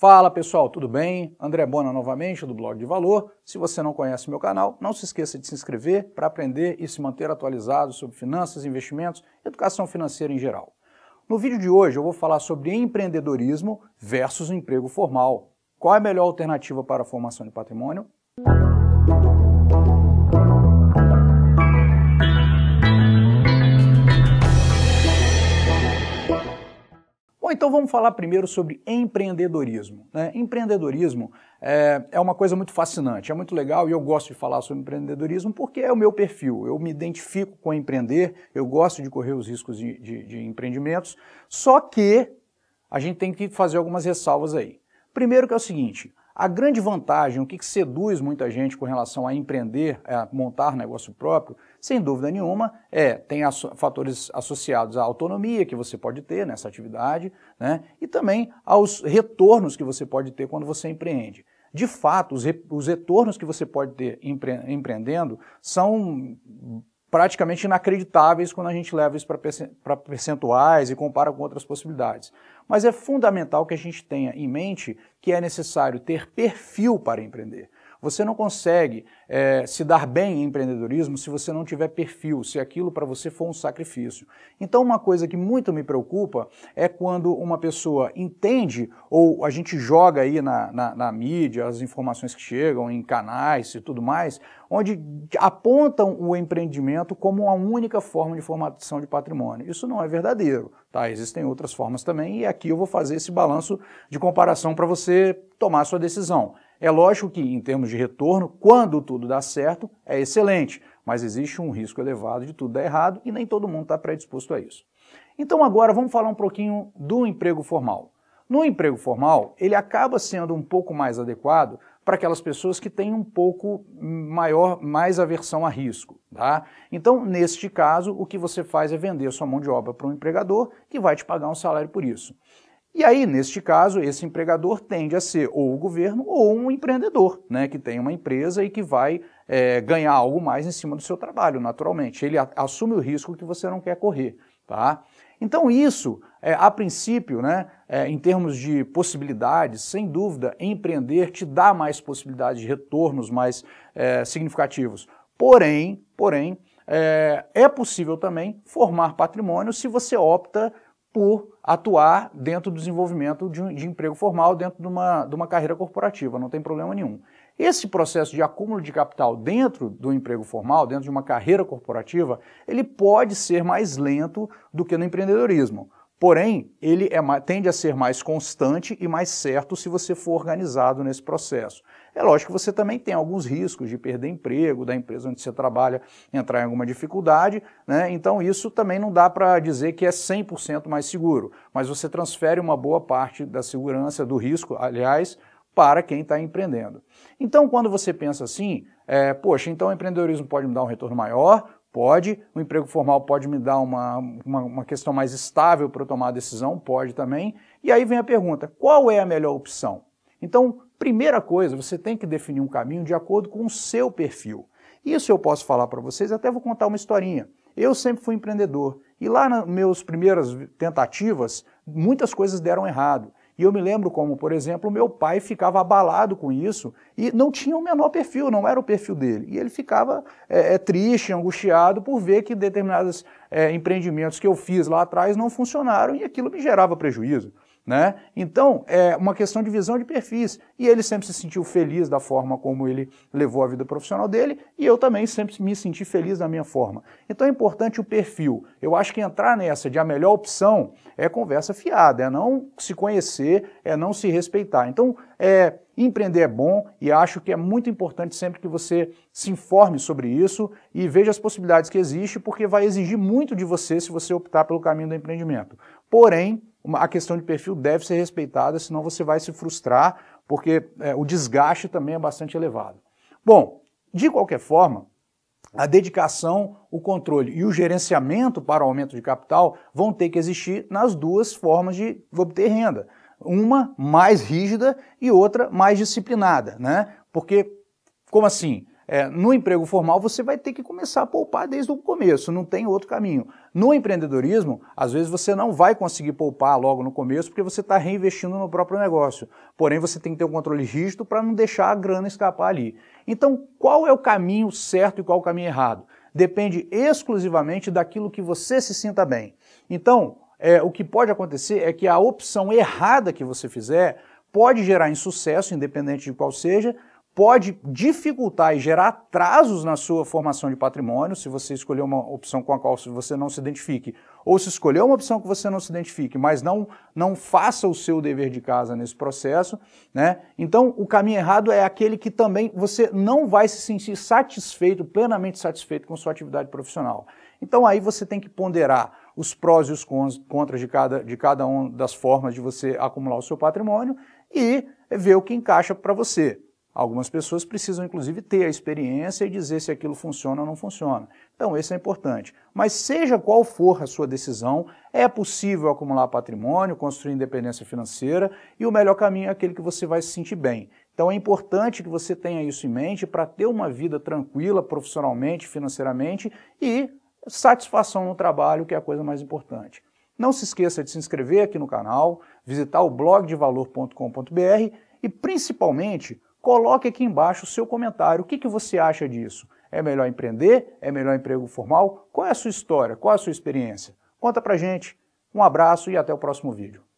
Fala pessoal, tudo bem? André Bona novamente do Blog de Valor. Se você não conhece meu canal, não se esqueça de se inscrever para aprender e se manter atualizado sobre finanças, investimentos e educação financeira em geral. No vídeo de hoje eu vou falar sobre empreendedorismo versus emprego formal. Qual é a melhor alternativa para a formação de patrimônio? Então vamos falar primeiro sobre empreendedorismo. Né? Empreendedorismo é, é, uma coisa muito fascinante, é muito legal e eu gosto de falar sobre empreendedorismo porque é o meu perfil. Eu me identifico com empreender, eu gosto de correr os riscos de, de, de empreendimentos, só que a gente tem que fazer algumas ressalvas aí. Primeiro que é o seguinte, a grande vantagem, o que, seduz muita gente com relação a empreender, a montar negócio próprio, sem dúvida nenhuma, é tem fatores associados à autonomia que você pode ter nessa atividade, né? E também aos retornos que você pode ter quando você empreende. De fato, os, re os retornos que você pode ter empre empreendendo são praticamente inacreditáveis quando a gente leva isso para percentuais e compara com outras possibilidades. Mas é fundamental que a gente tenha em mente que é necessário ter perfil para empreender. Você não consegue é, se dar bem em empreendedorismo se você não tiver perfil, se aquilo para você for um sacrifício. Então, uma coisa que muito me preocupa é quando uma pessoa entende, ou a gente joga aí na, na, na mídia as informações que chegam, em canais e tudo mais, onde apontam o empreendimento como a única forma de formação de patrimônio. Isso não é verdadeiro, tá? Existem outras formas também, e aqui eu vou fazer esse balanço de comparação para você tomar sua decisão. É lógico que, em termos de retorno, quando tudo dá certo, é excelente, mas existe um risco elevado de tudo dar errado e nem todo mundo está predisposto a isso. Então, agora vamos falar um pouquinho do emprego formal. No emprego formal, ele acaba sendo um pouco mais adequado para aquelas pessoas que têm um pouco maior, mais aversão a risco. Tá? Então, neste caso, o que você faz é vender sua mão de obra para um empregador que vai te pagar um salário por isso. E aí, neste caso, esse empregador tende a ser ou o governo ou um empreendedor, né, que tem uma empresa e que vai é, ganhar algo mais em cima do seu trabalho, naturalmente. Ele assume o risco que você não quer correr, tá? Então isso, é, a princípio, né, é, em termos de possibilidades, sem dúvida, empreender te dá mais possibilidades de retornos mais é, significativos. Porém, porém, é, é, possível também formar patrimônio se você opta por atuar dentro do desenvolvimento de, um, de emprego formal, dentro de uma, de uma carreira corporativa, não tem problema nenhum. Esse processo de acúmulo de capital dentro do emprego formal, dentro de uma carreira corporativa, ele pode ser mais lento do que no empreendedorismo. Porém, ele é, tende a ser mais constante e mais certo se você for organizado nesse processo. É lógico que você também tem alguns riscos de perder emprego, da empresa onde você trabalha entrar em alguma dificuldade, né? então isso também não dá para dizer que é 100% mais seguro, mas você transfere uma boa parte da segurança, do risco, aliás, para quem está empreendendo. Então, quando você pensa assim, é, poxa, então o empreendedorismo pode me dar um retorno maior, Pode, o emprego formal pode me dar uma, uma, uma questão mais estável para eu tomar a decisão, pode também. E aí vem a pergunta: qual é a melhor opção? Então, primeira coisa, você tem que definir um caminho de acordo com o seu perfil. Isso eu posso falar para vocês, até vou contar uma historinha. Eu sempre fui empreendedor e lá nas minhas primeiras tentativas, muitas coisas deram errado. E eu me lembro como, por exemplo, meu pai ficava abalado com isso e não tinha o menor perfil, não era o perfil dele. E ele ficava é, é triste, angustiado por ver que determinados é, empreendimentos que eu fiz lá atrás não funcionaram e aquilo me gerava prejuízo. Né? Então, é uma questão de visão de perfis. E ele sempre se sentiu feliz da forma como ele levou a vida profissional dele, e eu também sempre me senti feliz da minha forma. Então é importante o perfil. Eu acho que entrar nessa de a melhor opção é conversa fiada, é não se conhecer, é não se respeitar. Então, é, empreender é bom e acho que é muito importante sempre que você se informe sobre isso e veja as possibilidades que existem, porque vai exigir muito de você se você optar pelo caminho do empreendimento. Porém, uma, a questão de perfil deve ser respeitada, senão você vai se frustrar, porque é, o desgaste também é bastante elevado. Bom, de qualquer forma, a dedicação, o controle e o gerenciamento para o aumento de capital vão ter que existir nas duas formas de obter renda. Uma mais rígida e outra mais disciplinada, né? Porque, como assim? É, no emprego formal, você vai ter que começar a poupar desde o começo, não tem outro caminho. No empreendedorismo, às vezes você não vai conseguir poupar logo no começo porque você está reinvestindo no próprio negócio. Porém, você tem que ter um controle rígido para não deixar a grana escapar ali. Então, qual é o caminho certo e qual é o caminho errado? Depende exclusivamente daquilo que você se sinta bem. Então, é, o que pode acontecer é que a opção errada que você fizer pode gerar insucesso, independente de qual seja, pode dificultar e gerar atrasos na sua formação de patrimônio, se você escolher uma opção com a qual você não se identifique, ou se escolher uma opção que você não se identifique, mas não, não faça o seu dever de casa nesse processo, né? Então, o caminho errado é aquele que também você não vai se sentir satisfeito, plenamente satisfeito com sua atividade profissional. Então, aí você tem que ponderar os prós e os contras de cada, de cada uma das formas de você acumular o seu patrimônio e ver o que encaixa para você. Algumas pessoas precisam, inclusive, ter a experiência e dizer se aquilo funciona ou não funciona. Então, esse é importante. Mas, seja qual for a sua decisão, é possível acumular patrimônio, construir independência financeira e o melhor caminho é aquele que você vai se sentir bem. Então, é importante que você tenha isso em mente para ter uma vida tranquila profissionalmente, financeiramente e satisfação no trabalho, que é a coisa mais importante. Não se esqueça de se inscrever aqui no canal, visitar o blogdevalor.com.br e, principalmente, Coloque aqui embaixo o seu comentário. O que, que você acha disso? É melhor empreender? É melhor emprego formal? Qual é a sua história? Qual é a sua experiência? Conta pra gente. Um abraço e até o próximo vídeo.